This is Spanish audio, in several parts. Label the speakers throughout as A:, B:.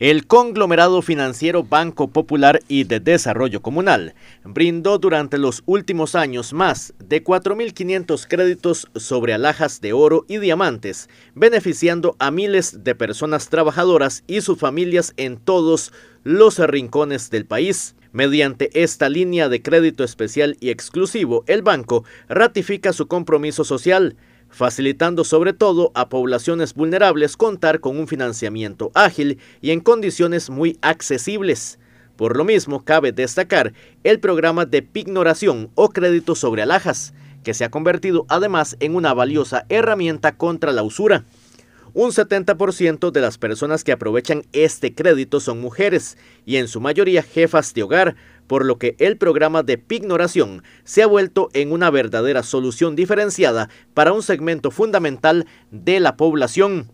A: El conglomerado financiero Banco Popular y de Desarrollo Comunal brindó durante los últimos años más de 4.500 créditos sobre alhajas de oro y diamantes, beneficiando a miles de personas trabajadoras y sus familias en todos los rincones del país. Mediante esta línea de crédito especial y exclusivo, el banco ratifica su compromiso social facilitando sobre todo a poblaciones vulnerables contar con un financiamiento ágil y en condiciones muy accesibles. Por lo mismo, cabe destacar el programa de pignoración o crédito sobre alhajas, que se ha convertido además en una valiosa herramienta contra la usura. Un 70% de las personas que aprovechan este crédito son mujeres y en su mayoría jefas de hogar, por lo que el programa de pignoración se ha vuelto en una verdadera solución diferenciada para un segmento fundamental de la población.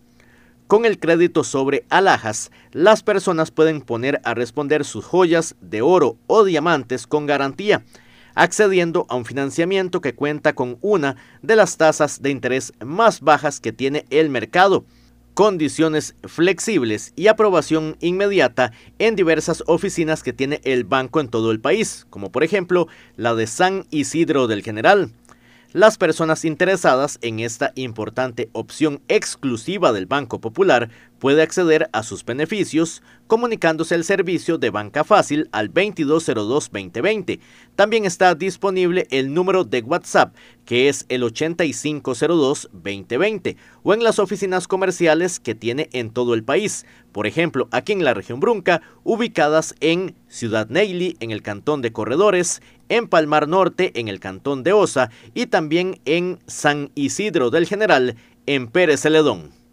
A: Con el crédito sobre alhajas, las personas pueden poner a responder sus joyas de oro o diamantes con garantía, accediendo a un financiamiento que cuenta con una de las tasas de interés más bajas que tiene el mercado condiciones flexibles y aprobación inmediata en diversas oficinas que tiene el banco en todo el país, como por ejemplo la de San Isidro del General. Las personas interesadas en esta importante opción exclusiva del Banco Popular puede acceder a sus beneficios comunicándose el servicio de banca fácil al 2202-2020. También está disponible el número de WhatsApp, que es el 8502-2020, o en las oficinas comerciales que tiene en todo el país, por ejemplo, aquí en la región Brunca, ubicadas en Ciudad Neily, en el Cantón de Corredores, en Palmar Norte, en el Cantón de Osa, y también en San Isidro del General, en Pérez Celedón.